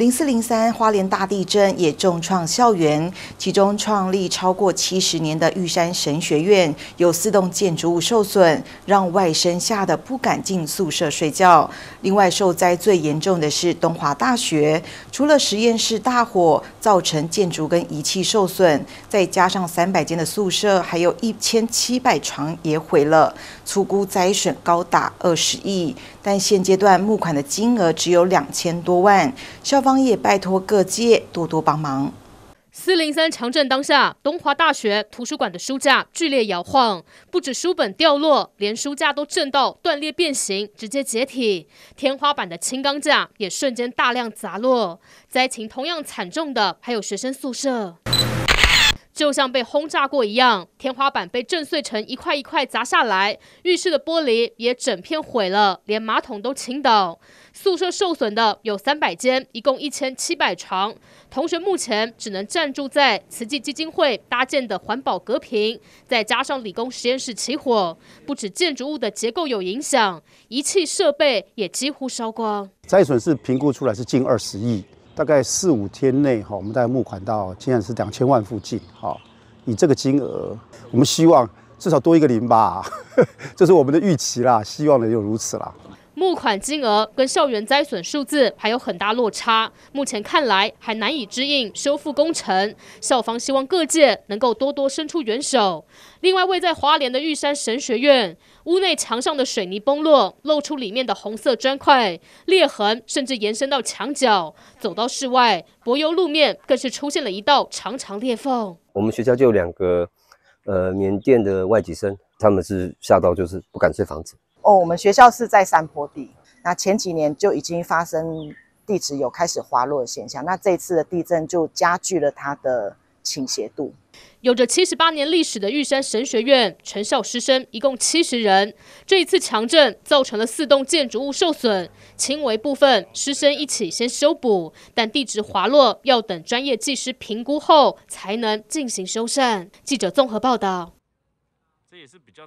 零四零三花莲大地震也重创校园，其中创立超过七十年的玉山神学院有四栋建筑物受损，让外甥吓得不敢进宿舍睡觉。另外受灾最严重的是东华大学，除了实验室大火造成建筑跟仪器受损，再加上三百间的宿舍还有一千七百床也毁了，粗估灾损高达二十亿，但现阶段募款的金额只有两千多万，校方。也拜托各界多多帮忙。四零三强震当下，东华大学图书馆的书架剧烈摇晃，不止书本掉落，连书架都震到断裂变形，直接解体。天花板的轻钢架也瞬间大量砸落。灾情同样惨重的还有学生宿舍。就像被轰炸过一样，天花板被震碎成一块一块砸下来，浴室的玻璃也整片毁了，连马桶都倾倒。宿舍受损的有三百间，一共一千七百床，同学目前只能暂住在慈济基金会搭建的环保隔屏。再加上理工实验室起火，不止建筑物的结构有影响，仪器设备也几乎烧光。灾损是评估出来是近二十亿。大概四五天内，哈，我们大概募款到，现在是两千万附近，哈，以这个金额，我们希望至少多一个零吧，这是我们的预期啦，希望能有如此啦。募款金额跟校园灾损数字还有很大落差，目前看来还难以支应修复工程。校方希望各界能够多多伸出援手。另外，位在华联的玉山神学院，屋内墙上的水泥崩落，露出里面的红色砖块，裂痕甚至延伸到墙角。走到室外，柏油路面更是出现了一道长长裂缝。我们学校就有两个，呃，缅甸的外籍生，他们是吓到，就是不敢睡房子。哦，我们学校是在山坡地，那前几年就已经发生地质有开始滑落的现象，那这一次的地震就加剧了它的倾斜度。有着七十八年历史的玉山神学院，全校师生一共七十人，这一次强震造成了四栋建筑物受损，轻微部分师生一起先修补，但地质滑落要等专业技师评估后才能进行修缮。记者综合报道。这也是比较。